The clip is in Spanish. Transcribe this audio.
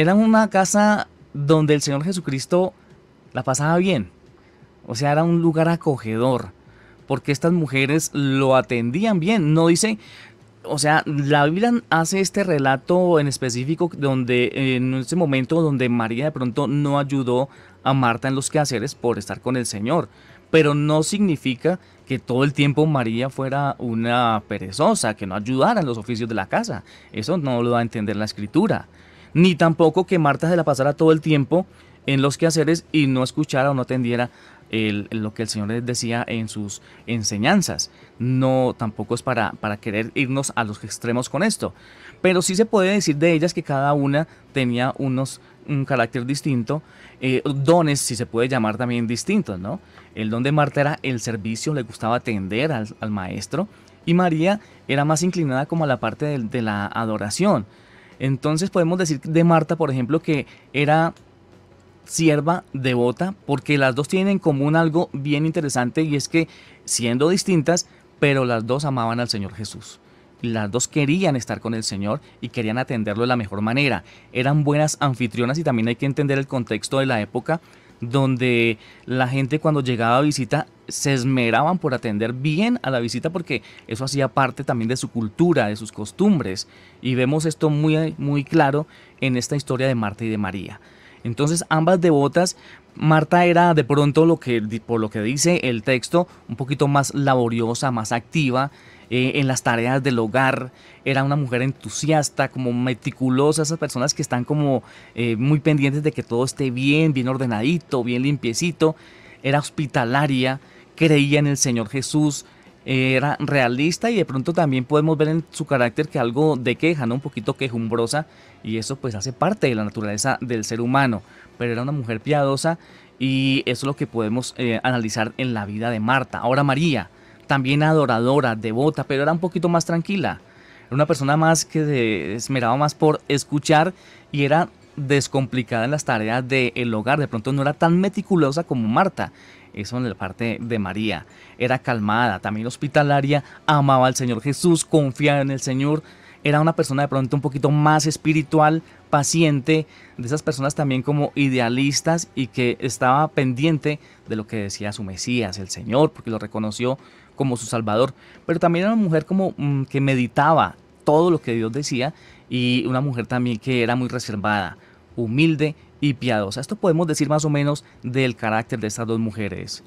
Era una casa donde el Señor Jesucristo la pasaba bien. O sea, era un lugar acogedor. Porque estas mujeres lo atendían bien. No dice, o sea, la Biblia hace este relato en específico donde en ese momento donde María de pronto no ayudó a Marta en los quehaceres por estar con el Señor, pero no significa que todo el tiempo María fuera una perezosa, que no ayudara en los oficios de la casa. Eso no lo va a entender la escritura ni tampoco que Marta se la pasara todo el tiempo en los quehaceres y no escuchara o no atendiera lo que el Señor les decía en sus enseñanzas. No, tampoco es para, querer irnos a los extremos con esto. Pero sí se puede decir de ellas que cada una tenía unos un carácter distinto, eh, dones, si se puede llamar también distintos, ¿no? El don de Marta era el servicio, le gustaba atender al, maestro, y María era más inclinada como a la parte de la adoración. Entonces podemos decir de Marta, por ejemplo, que era sierva devota, porque las dos tienen en común algo bien interesante y es que siendo distintas, pero las dos amaban al Señor Jesús. Las dos querían estar con el Señor y querían atenderlo de la mejor manera. Eran buenas anfitrionas y también hay que entender el contexto de la época donde la gente cuando llegaba a visita se esmeraban por atender bien a la visita porque eso hacía parte también de su cultura, de sus costumbres. Y vemos esto muy, claro en esta historia de Marta y de María. Entonces ambas devotas, Marta era de pronto lo que, por lo que dice el texto, un poquito más laboriosa, más activa eh, en las tareas del hogar, era una mujer entusiasta, como meticulosa, esas personas que están como eh, muy pendientes de que todo esté bien, bien ordenadito, bien limpiecito, era hospitalaria, creía en el Señor Jesús, era realista y de pronto también podemos ver en su carácter que algo de queja, ¿no? un poquito quejumbrosa y eso pues hace parte de la naturaleza del ser humano, pero era una mujer piadosa y eso es lo que podemos eh, analizar en la vida de Marta. Ahora María, también adoradora, devota, pero era un poquito más tranquila. Era una persona más que se esmeraba más por escuchar y era descomplicada en las tareas del hogar, de pronto no era tan meticulosa como Marta. Eso en la parte de María. Era calmada, también hospitalaria, amaba al Señor Jesús, confiaba en el Señor. Era una persona de pronto un poquito más espiritual, paciente, de esas personas también como idealistas y que estaba pendiente de lo que decía su Mesías, el Señor, porque lo reconoció como su Salvador. Pero también era una mujer como mm, que meditaba todo lo que Dios decía y una mujer también que era muy reservada humilde y piadosa. Esto podemos decir más o menos del carácter de estas dos mujeres.